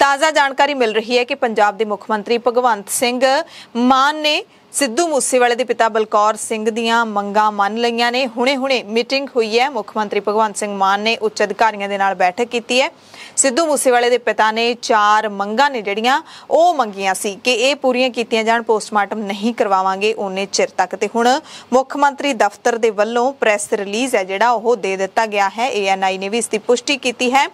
ਤਾਜ਼ਾ ਜਾਣਕਾਰੀ ਮਿਲ ਰਹੀ ਹੈ ਕਿ ਪੰਜਾਬ ਦੇ ਮੁੱਖ ਮੰਤਰੀ ਭਗਵੰਤ ਸਿੰਘ ਮਾਨ ਨੇ ਸਿੱਧੂ ਮੂਸੇਵਾਲੇ ਦੇ ਪਿਤਾ ਬਲਕੌਰ ਸਿੰਘ ਦੀਆਂ ਮੰਗਾਂ ਮੰਨ ਲਈਆਂ ਨੇ ਹੁਣੇ-ਹੁਣੇ ਮੀਟਿੰਗ ਹੋਈ ਹੈ ਮੁੱਖ ਮੰਤਰੀ ਭਗਵੰਤ ਸਿੰਘ ਮਾਨ ਨੇ ਉੱਚ ਅਧਿਕਾਰੀਆਂ ਦੇ ਨਾਲ ਬੈਠਕ ਕੀਤੀ ਹੈ ਸਿੱਧੂ ਮੂਸੇਵਾਲੇ ਦੇ ਪਿਤਾ ਨੇ ਚਾਰ ਮੰਗਾਂ ਨੇ ਜਿਹੜੀਆਂ ਉਹ ਮੰਗੀਆਂ ਸੀ ਕਿ ਇਹ ਪੂਰੀਆਂ ਕੀਤੀਆਂ ਜਾਣ ਪੋਸਟਮਾਰਟਮ ਨਹੀਂ ਕਰਵਾਵਾਂਗੇ ਉਹਨੇ ਚਿਰ ਤੱਕ ਤੇ ਹੁਣ ਮੁੱਖ ਮੰਤਰੀ ਦਫ਼ਤਰ ਦੇ ਵੱਲੋਂ ਪ੍ਰੈਸ ਰਿਲੀਜ਼ ਹੈ ਜਿਹੜਾ ਉਹ ਦੇ ਦਿੱਤਾ ਗਿਆ ਹੈ ਏਐਨਆਈ ਨੇ ਵੀ ਇਸ ਦੀ ਪੁਸ਼ਟੀ ਕੀਤੀ ਹੈ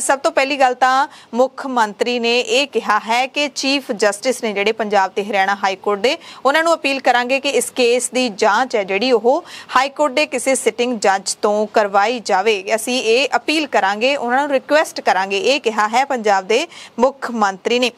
ਸਭ ਤੋਂ ਪਹਿਲੀ ਗੱਲ ਤਾਂ ਮੁੱਖ ਮੰਤਰੀ ਨੇ ਇਹ ਕਿਹਾ ਹੈ ਕਿ ਚੀਫ ਜਸਟਿਸ ਨੇ ਜਿਹੜੇ ਪੰਜਾਬ ਤੇ ਹਰਿਆਣਾ ਹਾਈ ਕੋਰਟ ਦੇ ਉਹਨਾਂ ਨੂੰ ਅਪੀਲ ਕਰਾਂਗੇ ਕਿ ਇਸ ਕੇਸ ਦੀ ਜਾਂਚ ਹੈ ਜਿਹੜੀ ਉਹ ਹਾਈ ਕੋਰਟ ਦੇ ਕਿਸੇ ਸਿਟਿੰਗ ਜੱਜ ਤੋਂ ਕਰਵਾਈ ਜਾਵੇ ਅਸੀਂ ਇਹ ਅਪੀਲ ਕਰਾਂਗੇ ਉਹਨਾਂ ਨੂੰ ਰਿਕੁਐਸਟ ਕਰਾਂਗੇ ਇਹ ਕਿਹਾ ਹੈ ਪੰਜਾਬ ਦੇ ਮੁੱਖ ਮੰਤਰੀ ਨੇ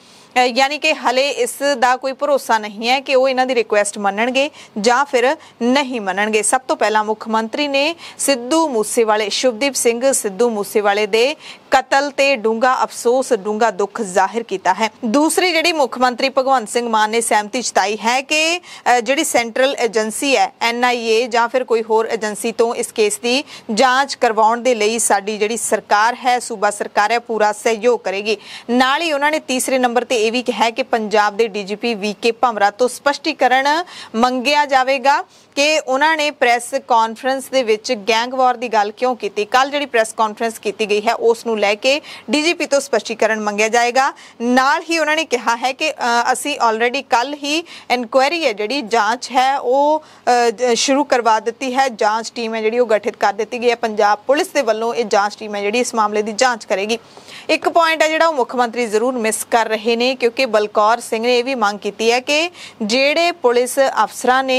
ਯਾਨੀ ਕਿ ਹਲੇ ਇਸ ਦਾ ਕੋਈ ਭਰੋਸਾ ਨਹੀਂ ਹੈ ਕਿ ਉਹ ਇਹਨਾਂ ਦੀ ਰਿਕੁਐਸਟ ਮੰਨਣਗੇ ਜਾਂ ਫਿਰ ਨਹੀਂ ਮੰਨਣਗੇ ਸਭ ਤੋਂ ਪਹਿਲਾਂ ਮੁੱਖ ਮੰਤਰੀ ਨੇ ਸਿੱਧੂ ਮੂਸੇਵਾਲੇ ਸ਼ੁਭਦੀਪ ਸਿੰਘ ਸਿੱਧੂ ਮੂਸੇਵਾਲੇ ਦੇ ਕਤਲ ਤੇ ਡੂੰਗਾ ਅਫਸੋਸ ਡੂੰਗਾ ਦੁੱਖ ਜ਼ਾਹਿਰ ਕੀਤਾ ਹੈ ਦੂਸਰੀ ਜਿਹੜੀ ਮੁੱਖ ਮੰਤਰੀ ਭਗਵੰਤ ਸਿੰਘ ਮਾਨ ਨੇ ਸਹਿਮਤੀ ਜਤਾਈ ਹੈ ਕਿ ਜਿਹੜੀ ਸੈਂਟਰਲ ਏਜੰਸੀ ਹੈ ਐਨਆਈਏ ਜਾਂ ਫਿਰ ਕੋਈ ਹੋਰ ਏਜੰਸੀ ਤੋਂ ਇਸ ਕੇਸ ਦੀ ਜਾਂਚ ਕਰਵਾਉਣ ਦੇ ਲਈ ਸਾਡੀ ਜਿਹੜੀ ਸਰਕਾਰ ਹੈ ਸੂਬਾ ਸਰਕਾਰ ਹੈ ਪੂਰਾ ਸਹਿਯੋਗ ਕਰੇਗੀ ਨਾਲ ਹੀ ਉਹਨਾਂ ਨੇ ਤੀਸਰੇ ਨੰਬਰ ਤੇ ਇਹ ਵੀ ਹੈ ਕਿ ਪੰਜਾਬ ਦੇ ਡੀਜੀਪੀ ਵੀਕੇ ਭਮਰਾ ਤੋਂ ਸਪਸ਼ਟੀਕਰਨ ਮੰਗਿਆ ਜਾਵੇਗਾ ਕਿ ਉਹਨਾਂ ਨੇ ਪ੍ਰੈਸ ਕਾਨਫਰੰਸ ਦੇ ਵਿੱਚ ਗੈਂਗ ਵਾਰ ਦੀ ਗੱਲ ਕਿਉਂ ਕੀਤੀ ਕੱਲ ਜਿਹੜੀ ਪ੍ਰੈਸ ਕਾਨਫਰੰਸ ਕੀਤੀ ਗਈ ਹੈ ਉਸ ਨੂੰ ਲੈ ਕੇ ਡੀਜੀਪੀ ਤੋਂ ਸਪਸ਼ਟੀਕਰਨ ਮੰਗਿਆ ਜਾਏਗਾ ਨਾਲ ਹੀ ਉਹਨਾਂ ਨੇ ਕਿਹਾ ਹੈ ਕਿ ਅਸੀਂ ਆਲਰੇਡੀ ਕੱਲ ਹੀ ਇਨਕੁਆਇਰੀ ਹੈ ਜਿਹੜੀ ਜਾਂਚ ਹੈ ਉਹ ਸ਼ੁਰੂ ਕਰਵਾ ਦਿੱਤੀ ਹੈ ਜਾਂਚ ਟੀਮ ਹੈ ਜਿਹੜੀ ਉਹ ਗਠਿਤ ਕਰ ਦਿੱਤੀ ਗਈ ਹੈ ਪੰਜਾਬ ਪੁਲਿਸ ਦੇ ਵੱਲੋਂ ਇਹ ਜਾਂਚ ਟੀਮ ਹੈ ਜਿਹੜੀ ਇਸ ਮਾਮਲੇ ਦੀ ਜਾਂਚ ਕਰੇਗੀ ਇੱਕ ਪੁਆਇੰਟ ਹੈ ਜਿਹੜਾ ਉਹ ਮੁੱਖ ਮੰਤਰੀ ਜ਼ਰੂਰ ਮਿਸ ਕਰ ਰਹੇ ਨੇ ਕਿਉਂਕਿ ਬਲਕੌਰ ਸਿੰਘ ਨੇ ਇਹ ਵੀ ਮੰਗ ਕੀਤੀ ਹੈ ਕਿ ਜਿਹੜੇ ਪੁਲਿਸ ਅਫਸਰਾਂ ਨੇ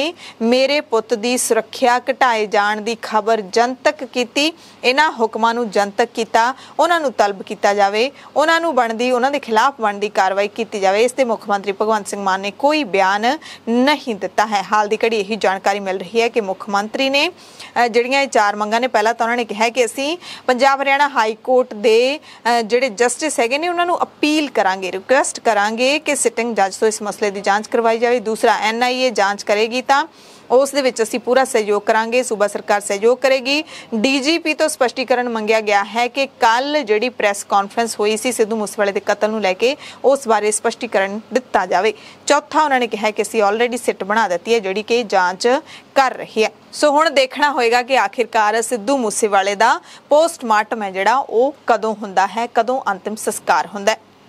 ਮੇਰੇ ਪੁੱਤ ਦੀ ਸੁਰੱਖਿਆ ਘਟਾਏ ਜਾਣ ਦੀ ਖਬਰ ਜਨਤਕ ਕੀਤੀ ਇਹਨਾਂ ਹੁਕਮਾਂ ਨੂੰ ਜਨਤਕ ਕੀਤਾ ਉਹਨਾਂ ਨੂੰ ਤਲਬ ਕੀਤਾ ਜਾਵੇ ਉਹਨਾਂ ਨੂੰ ਬਣਦੀ ਉਹਨਾਂ ਦੇ ਖਿਲਾਫ ਬਣਦੀ ਕਾਰਵਾਈ ਕੀਤੀ ਜਾਵੇ ਇਸ ਤੇ ਮੁੱਖ ਮੰਤਰੀ ਭਗਵੰਤ ਸਿੰਘ ਮਾਨ ਨੇ ਕੋਈ ਬਿਆਨ ਨਹੀਂ ਦਿੱਤਾ ਹੈ ਹਾਲ ਦੀ ਘੜੀ ਇਹੀ ਜਾਣਕਾਰੀ ਮਿਲ ਰਹੀ ਹੈ ਕਿ ਮੁੱਖ ਮੰਤਰੀ ਨੇ ਜਿਹੜੀਆਂ ਇਹ ਚਾਰ ਮੰਗਾਂ ਨੇ ਪਹਿਲਾਂ ਤਾਂ ਉਹਨਾਂ ਨੇ ਕਿਹਾ ਕਿ ਅਸੀਂ ਪੰਜਾਬ ਹਰਿਆਣਾ ਹਾਈ ਕੋਰਟ ਦੇ ਜਿਹੜੇ ਜਸਟਿਸ ਹੈਗੇ ਨੇ ਉਹਨਾਂ ਨੂੰ ਅਪੀਲ ਕਰਾਂਗੇ ਰਿਕੁਐਸਟ ਰਿਕੁਐਸਟ ਕਰਾਂਗੇ ਕਿ ਸਿਟਿੰਗ ਜੱਜ ਤੋਂ ਇਸ ਮਸਲੇ ਦੀ ਜਾਂਚ ਕਰਵਾਈ ਜਾਵੇ ਦੂਸਰਾ ਐਨਆਈਏ ਜਾਂਚ ਕਰੇਗੀ ਤਾਂ ਉਸ ਦੇ ਵਿੱਚ ਅਸੀਂ ਪੂਰਾ ਸਹਿਯੋਗ ਕਰਾਂਗੇ ਸੂਬਾ ਸਰਕਾਰ ਸਹਿਯੋਗ ਕਰੇਗੀ ਡੀਜੀਪੀ ਤੋਂ ਸਪਸ਼ਟੀਕਰਨ ਮੰਗਿਆ ਗਿਆ ਹੈ ਕਿ ਕੱਲ ਜਿਹੜੀ ਪ੍ਰੈਸ ਕਾਨਫਰੰਸ ਹੋਈ ਸੀ ਸਿੱਧੂ ਮੂਸੇਵਾਲੇ ਦੇ ਕਤਲ ਨੂੰ ਲੈ ਕੇ ਉਸ ਬਾਰੇ ਸਪਸ਼ਟੀਕਰਨ ਦਿੱਤਾ ਜਾਵੇ ਚੌਥਾ ਉਹਨਾਂ ਨੇ ਕਿਹਾ ਕਿ ਅਸੀਂ ਆਲਰੇਡੀ ਸਿੱਟ ਬਣਾ ਦਿੱਤੀ ਹੈ ਜਿਹੜੀ ਕਿ ਜਾਂਚ ਕਰ ਰਹੀ ਹੈ ਸੋ ਹੁਣ ਦੇਖਣਾ ਹੋਏਗਾ ਕਿ ਆਖਿਰਕਾਰ ਸਿੱਧੂ ਮੂਸੇਵਾਲੇ ਦਾ ਪੋਸਟਮਾਰਟਮ ਹੈ ਜਿਹੜਾ ਉਹ ਕਦੋਂ ਹੁੰਦਾ ਹੈ ਕਦੋਂ ਅੰਤਿਮ ਸੰਸਕਾਰ ਹੁੰਦਾ ਹੈ